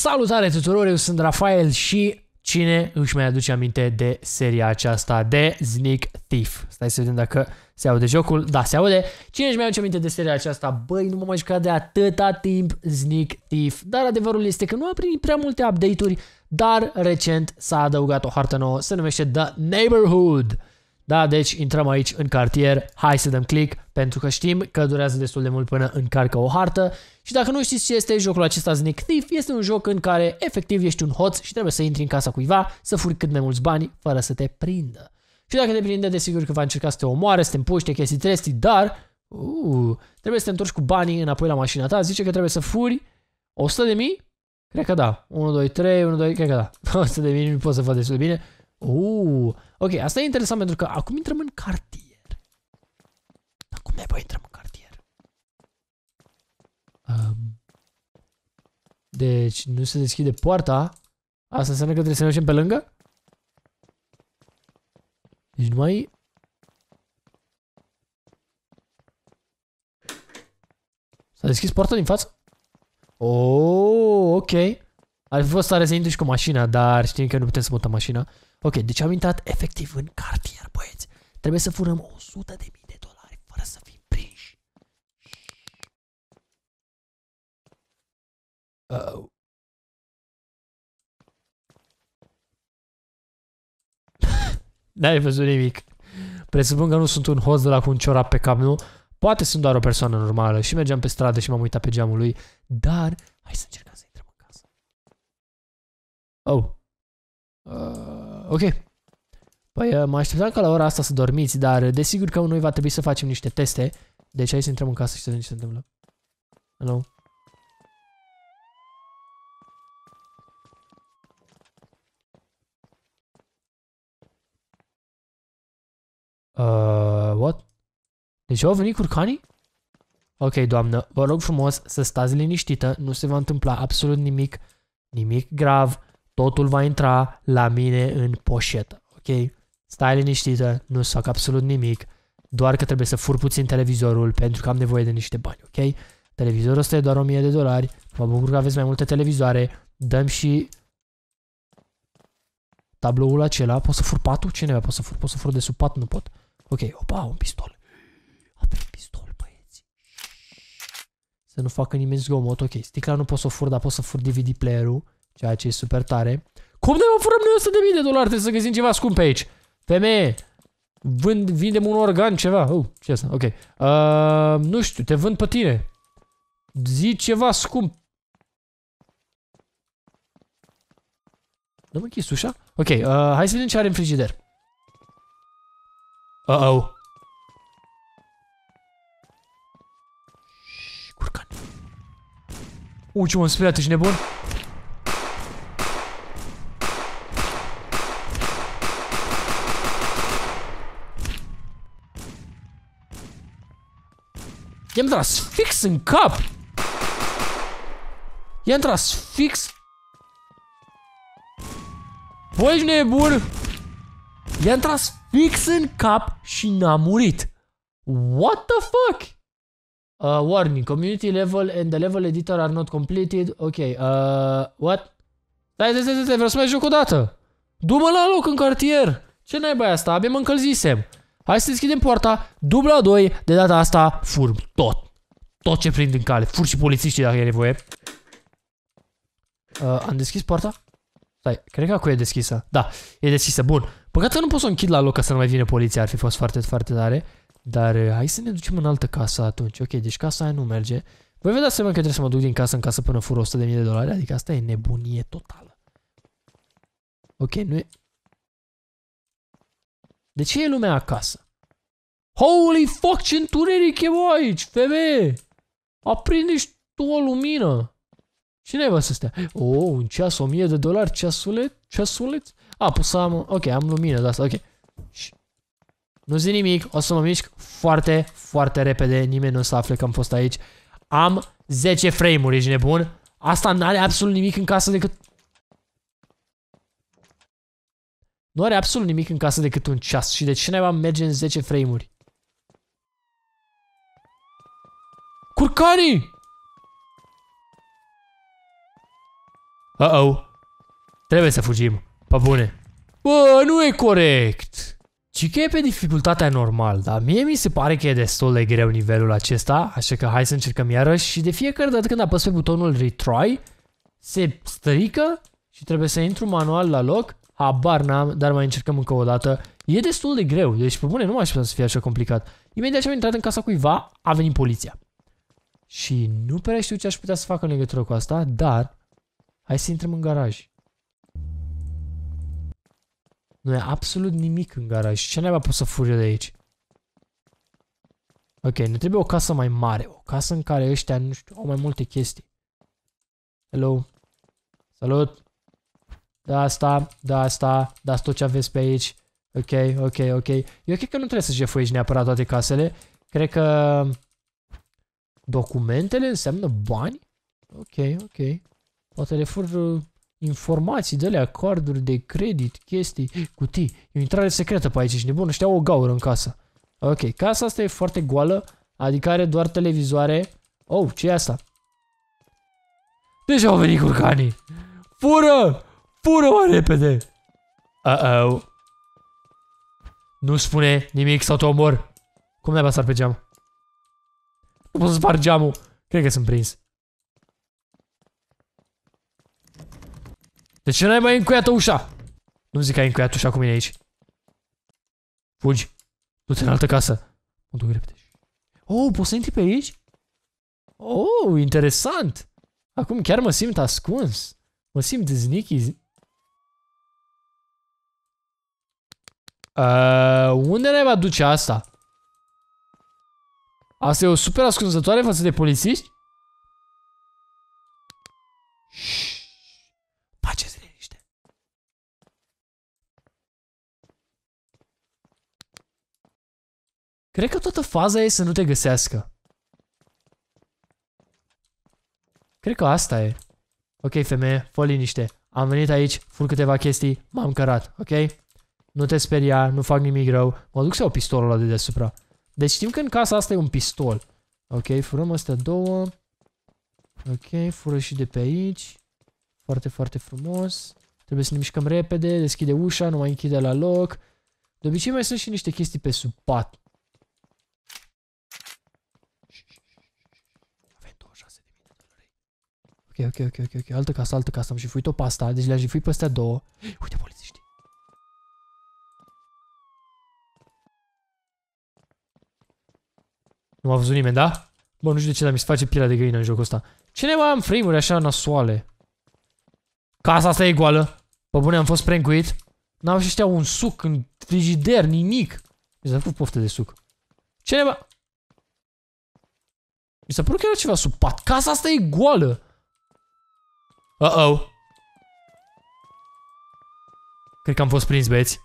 Salutare tuturor, eu sunt Rafael și cine își mai aduce aminte de seria aceasta de Sneak Thief? Stai să vedem dacă se aude jocul. Da, se aude. Cine își mai aduce aminte de seria aceasta? Băi, nu m-am jucat de atâta timp Sneak Thief. Dar adevărul este că nu a primit prea multe update-uri, dar recent s-a adăugat o hartă nouă, se numește The Neighborhood. Da, deci intrăm aici în cartier, hai să dăm click, pentru că știm că durează destul de mult până încarcă o hartă. Și dacă nu știți ce este jocul acesta Sneak Thief, este un joc în care efectiv ești un hoț și trebuie să intri în casa cuiva, să furi cât mai mulți bani fără să te prindă. Și dacă te prinde, desigur că va încerca să te omoare, să te împuște, chestii trestii, dar uh, trebuie să te întorci cu banii înapoi la mașina ta. Zice că trebuie să furi 100 de mii? Cred că da. 1, 2, 3, 1, 2, cred că da. 100 de mii nu pot să văd destul de bine. Uh, ok, asta e interesant pentru că acum intrăm în cartier. Dar cum mai intrăm în cartier. Um, deci nu se deschide poarta. Asta înseamnă că trebuie să ne pe lângă? Deci mai? S-a deschis poarta din față? Oh, ok. Ar fi fost tare să intri și cu mașina, dar știm că nu putem să mutăm mașina. Ok, deci am intrat efectiv în cartier, băieți. Trebuie să furăm 100 de mii de dolari fără să fim prinși. Uh. N-ai văzut nimic. Presupun că nu sunt un host de la cu un ciorap pe cap, nu? Poate sunt doar o persoană normală și mergeam pe stradă și m-am uitat pe geamul lui, dar hai să încercăm să intrăm în casă. Oh. Uh ok. Păi uh, mă așteptam ca la ora asta să dormiți, dar uh, desigur că noi va trebui să facem niște teste. Deci hai să intrăm în casă și să vedem ce se întâmplă. Hello? Uh, what? Deci au venit curcanii? Ok, doamnă, vă rog frumos să stați liniștită, nu se va întâmpla absolut nimic, nimic grav. Totul va intra la mine în poșetă, ok? Stai liniștită, nu fac absolut nimic, doar că trebuie să fur puțin televizorul pentru că am nevoie de niște bani, ok? Televizorul ăsta e doar 1000 de dolari, vă bucur că aveți mai multe televizoare, dăm și tabloul acela, pot să fur patul? Cineva pot să fur, pot să fur de sub pat? Nu pot. Ok, opa, un pistol. Un pistol, băieți. Să nu facă nimeni zgomot, ok, sticla nu pot să fur, dar pot să fur DVD player-ul ceea ce e super tare. Cum ne mă furăm noi 100 de mii de dolari? Trebuie să găsim ceva scump pe aici. Femeie, vând, vindem un organ, ceva. Uh, ce asta? Ok. Uh, nu știu, te vând pe tine. Zi ceva scump. Nu mă închis ușa? Ok, uh, hai să vedem ce are în frigider. Uh-oh. Curcan. Uh, ce m-am speriat, ești nebun? I-am tras fix în cap! I-am tras fix... Bă, ești nebun! I-am tras fix în cap și n-a murit. What the fuck? Uh, warning, community level and the level editor are not completed. Ok, uh, what? Stai, stai, stai, stai, vreau să mai joc o dată. Du-mă la loc în cartier. Ce naiba e asta? Abia mă încălzisem. Hai să deschidem poarta, dubla 2, de data asta fur tot. Tot ce prind în cale, fur și polițiștii dacă e nevoie. Uh, am deschis poarta? Stai, cred că acum e deschisă. Da, e deschisă, bun. Păcat că nu pot să o închid la loc ca să nu mai vine poliția, ar fi fost foarte, foarte tare. Dar uh, hai să ne ducem în altă casă atunci. Ok, deci casa aia nu merge. Voi vedeți seama că trebuie să mă duc din casă în casă până fur 100.000 de dolari? Adică asta e nebunie totală. Ok, nu e... De ce e lumea acasă? Holy fuck, ce întuneric e bă, aici, femeie! Aprindești tu o lumină! Cine va să stea? Oh, un ceas, 1000 de dolari, ceasulet, ceasulet? A, pus să am, ok, am lumină de asta, ok. Nu zi nimic, o să mă mișc foarte, foarte repede, nimeni nu o să afle că am fost aici. Am 10 frame-uri, ești nebun? Asta n-are absolut nimic în casă decât Nu are absolut nimic în casă decât un ceas și de ce naiba merge în 10 frame-uri? Curcanii! Uh-oh. Trebuie să fugim. Pa bune. Bă, nu e corect! Ci că e pe dificultatea normal, dar mie mi se pare că e destul de greu nivelul acesta, așa că hai să încercăm iarăși și de fiecare dată când apăs pe butonul retry, se strică și trebuie să intru manual la loc habar n-am, dar mai încercăm încă o dată. E destul de greu, deci pe bune nu mai așteptam să fie așa complicat. Imediat ce am intrat în casa cuiva, a venit poliția. Și nu prea știu ce aș putea să fac în legătură cu asta, dar hai să intrăm în garaj. Nu e absolut nimic în garaj. Ce naiba pot să fur de aici? Ok, ne trebuie o casă mai mare. O casă în care ăștia, nu știu, au mai multe chestii. Hello. Salut de asta, de asta, da tot ce aveți pe aici. Ok, ok, ok. Eu cred că nu trebuie să jefuiești neapărat toate casele. Cred că documentele înseamnă bani? Ok, ok. Poate le fur informații de alea, carduri de credit, chestii, cutii. E o intrare secretă pe aici, ești nebun, ăștia au o gaură în casă. Ok, casa asta e foarte goală, adică are doar televizoare. Oh, ce e asta? Deja au venit curcanii! Fură! Fură-mă repede! Uh-oh. Nu spune nimic sau te omor. Cum ne apasar pe geam? Nu pot să spar geamul. Cred că sunt prins. De ce n-ai mai încuiată ușa? Nu zic că ai încuiat ușa cu mine aici. Fugi. Du-te în altă casă. Mă duc repede. Oh, poți să intri pe aici? Oh, interesant. Acum chiar mă simt ascuns. Mă simt sneaky. Uh, unde ne va duce asta? Asta e o super ascunzătoare față de polițiști? Faceți liniște. Cred că toată faza e să nu te găsească. Cred că asta e. Ok, femeie, fă liniște. Am venit aici, fur câteva chestii, m-am cărat, ok? nu te speria, nu fac nimic rău, mă duc să iau pistolul ăla de deasupra. Deci știm că în casa asta e un pistol. Ok, furăm astea două. Ok, fură și de pe aici. Foarte, foarte frumos. Trebuie să ne mișcăm repede, deschide ușa, nu mai închide la loc. De obicei mai sunt și niște chestii pe sub pat. Avem Ok, ok, ok, ok, ok. Altă casă, altă casă. Am și o pe asta, deci le-am jifuit pe astea două. Uite, poliția. Nu m-a văzut nimeni, da? Bă, nu știu de ce, dar mi se face pielea de găină în jocul ăsta. Ce ne mai am frame-uri așa nasoale? Casa asta e goală. Pă bune, am fost prankuit. n am și ăștia un suc în frigider, nimic. Mi s-a făcut poftă de suc. Ce ne mai... Mi s-a părut că era ceva sub pat. Casa asta e goală. Uh-oh. Cred că am fost prins, băieți.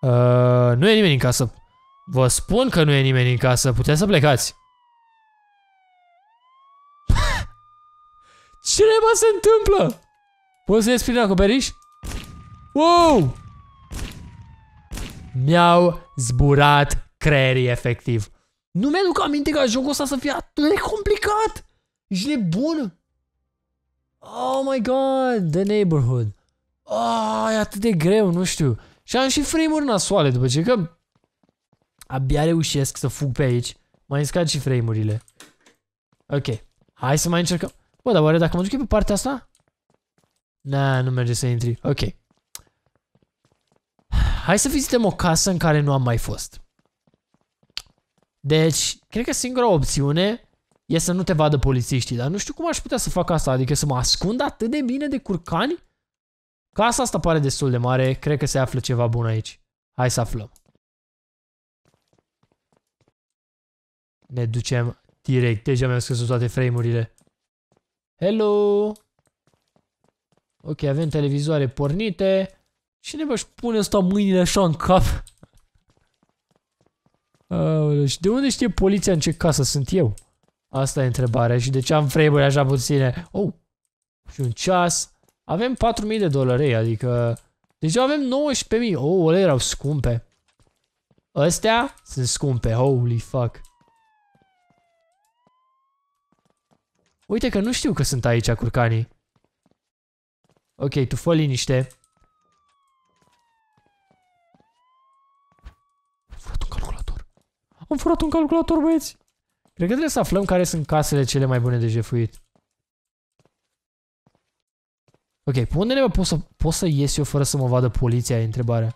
Uh, nu e nimeni în casă. Vă spun că nu e nimeni în casă. Puteți să plecați. Ce neba se întâmplă? Poți să ies prin acoperiș? Wow! Mi-au zburat creierii, efectiv. Nu mi-aduc aminte ca jocul ăsta să fie atât de complicat! Ești nebun! Oh my god, The Neighborhood. Ah, oh, e atât de greu, nu știu. Și am și frame-uri nasoale după ce că abia reușesc să fug pe aici. Mai scad și frame-urile. Ok. Hai să mai încercăm. Bă, dar oare dacă mă duc pe partea asta? Na, nu merge să intri. Ok. Hai să vizităm o casă în care nu am mai fost. Deci, cred că singura opțiune e să nu te vadă polițiștii, dar nu știu cum aș putea să fac asta, adică să mă ascund atât de bine de curcani? Casa asta pare destul de mare, cred că se află ceva bun aici. Hai să aflăm. Ne ducem direct, deja mi-am scăzut toate frame-urile. Hello! Ok, avem televizoare pornite. Cine ne și pune asta mâinile așa în cap? Aoleu, și de unde știe poliția în ce casă sunt eu? Asta e întrebarea și de ce am frame-uri așa puține? Oh, și un ceas. Avem 4.000 de dolari, adică... Deci eu avem 19.000. Oh, ăla erau scumpe. Astea sunt scumpe. Holy fuck. Uite că nu știu că sunt aici curcanii. Ok, tu fă liniște. Am furat un calculator. Am furat un calculator, băieți. Cred că trebuie să aflăm care sunt casele cele mai bune de jefuit. Ok, pe unde pot să, pot să ies eu fără să mă vadă poliția, e întrebarea.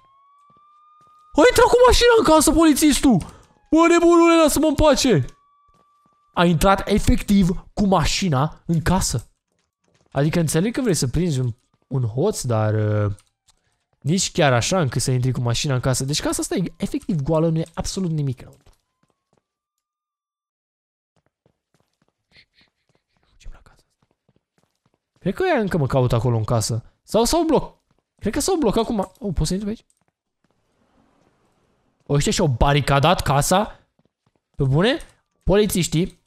A intrat cu mașina în casă, polițistul! Bă, nebunule, lasă-mă în pace! A intrat efectiv cu mașina în casă. Adică înțeleg că vrei să prinzi un, un hoț, dar... Uh, nici chiar așa încât să intri cu mașina în casă. Deci casa asta e efectiv goală, nu e absolut nimic înăuntru. Cred că ea încă mă caută acolo în casă. Sau s-au bloc. Cred că s-au blocat acum. Oh, poți să intri pe aici? O, ăștia și-au baricadat casa? Pe bune? Polițiștii.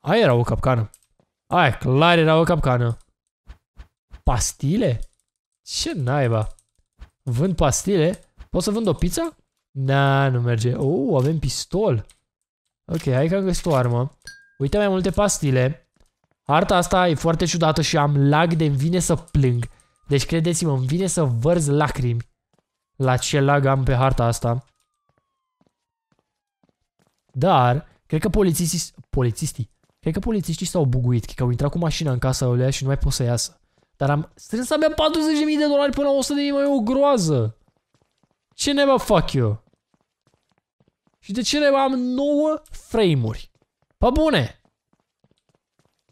Aia era o capcană. Aia, clar era o capcană. Pastile? Ce naiba? Vând pastile? Pot să vând o pizza? Da, nu merge. Oh, avem pistol. Ok, hai că am găsit o armă. Uite mai multe pastile. Harta asta e foarte ciudată și am lag de vine să plâng. Deci credeți-mă, îmi vine să vărz lacrimi. La ce lag am pe harta asta. Dar, cred că polițiștii... Polițiștii? Cred că polițiștii s-au buguit, că au intrat cu mașina în casa lui și nu mai pot să iasă. Dar am strâns abia 40.000 de dolari până la 100.000, mai o groază. Ce va fac eu? Și de ce am 9 frame-uri? Pă bune!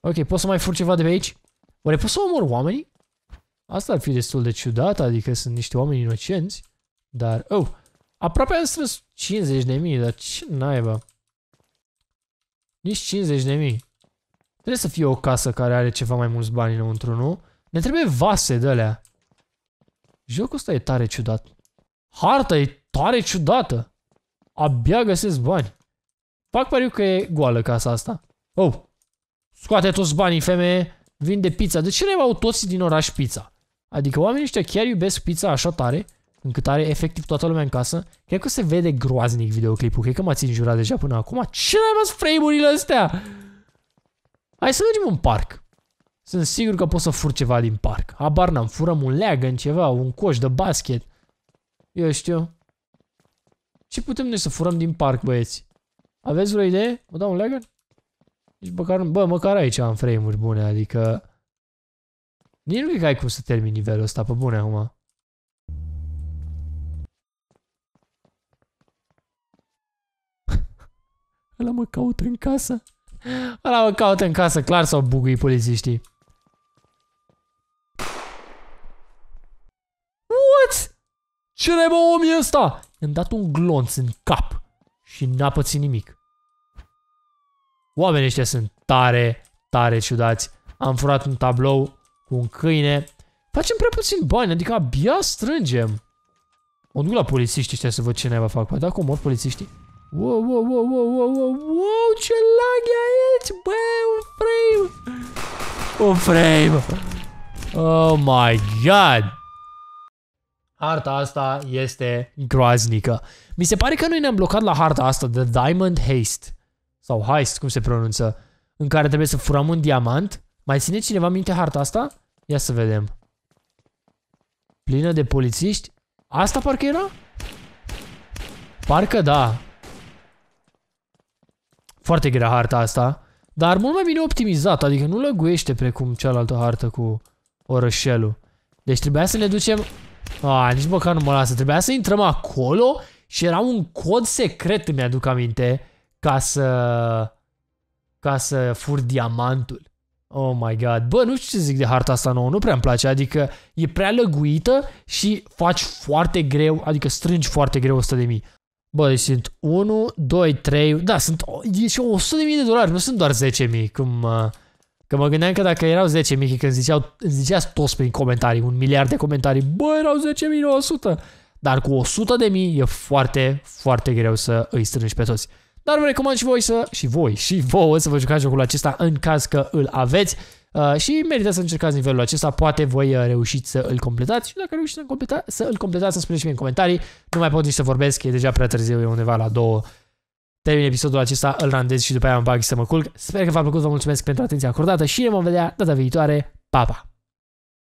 Ok, pot să mai fur ceva de pe aici? Oare pot să omor oamenii? Asta ar fi destul de ciudat, adică sunt niște oameni inocenți. Dar, oh, aproape am strâns 50 de mii, dar ce naiba? Nici 50 de mii. Trebuie să fie o casă care are ceva mai mulți bani înăuntru, nu? Ne trebuie vase de alea. Jocul ăsta e tare ciudat. Harta e tare ciudată. Abia găsesc bani. Fac pariu că e goală casa asta. Oh! Scoate toți banii, femeie! Vinde pizza. De ce n-au toți din oraș pizza? Adică oamenii ăștia chiar iubesc pizza așa tare, încât are efectiv toată lumea în casă. Cred că se vede groaznic videoclipul. Cred că m-ați înjurat deja până acum. Ce n-ai frame-urile astea? Hai să mergem în parc. Sunt sigur că pot să fur ceva din parc. Habar n-am, furăm un în ceva, un coș de basket. Eu știu. Ce putem noi să furăm din parc, băieți? Aveți vreo idee? O dau un leagăn? Nici măcar, bă, măcar aici am frame-uri bune, adică... Nici nu cred că ai cum să termin nivelul ăsta, pe bune acum. Ăla mă caută în casă. Ăla mă caută în casă, clar s-au bugui polițiștii. Ce nebă om e ăsta? I-am dat un glonț în cap și n-a pățit nimic. Oamenii ăștia sunt tare, tare ciudați. Am furat un tablou cu un câine. Facem prea puțin bani, adică abia strângem. O duc la polițiști ăștia să văd ce naiba fac. Păi dacă omor polițiștii. Wow, wow, wow, wow, wow, wow, wow, ce lag e aici, bă, un frame. Un frame. Oh my god. Harta asta este groaznică. Mi se pare că noi ne-am blocat la harta asta, The Diamond Heist, sau Heist, cum se pronunță, în care trebuie să furăm un diamant. Mai ține cineva minte harta asta? Ia să vedem. Plină de polițiști? Asta parcă era? Parcă da. Foarte grea harta asta, dar mult mai bine optimizată, adică nu lăguiește precum cealaltă hartă cu orășelul. Deci trebuia să ne ducem a, ah, nici măcar nu mă lasă. Trebuia să intrăm acolo și era un cod secret, îmi aduc aminte, ca să... ca să fur diamantul. Oh my god. Bă, nu știu ce zic de harta asta nouă, nu prea îmi place. Adică e prea lăguită și faci foarte greu, adică strângi foarte greu 100 de mii. Bă, deci sunt 1, 2, 3, da, sunt, e și 100 de mii de dolari, nu sunt doar 10 mii, cum... Uh, Că mă gândeam că dacă erau 10 mii, când ziceau, ziceați toți prin comentarii, un miliard de comentarii, bă, erau 10.900, dar cu 100 de mii e foarte, foarte greu să îi strângi pe toți. Dar vă recomand și voi să, și voi, și vouă să vă jucați jocul acesta în caz că îl aveți uh, și merită să încercați nivelul acesta, poate voi uh, reușiți să îl completați și dacă reușiți să, completa, să îl completați, să spuneți și mie în comentarii, nu mai pot nici să vorbesc, e deja prea târziu, e undeva la două termin episodul acesta, îl randez și după aia îmi bag să mă culc. Sper că v-a plăcut, vă mulțumesc pentru atenția acordată și ne vom vedea data viitoare. Pa, pa!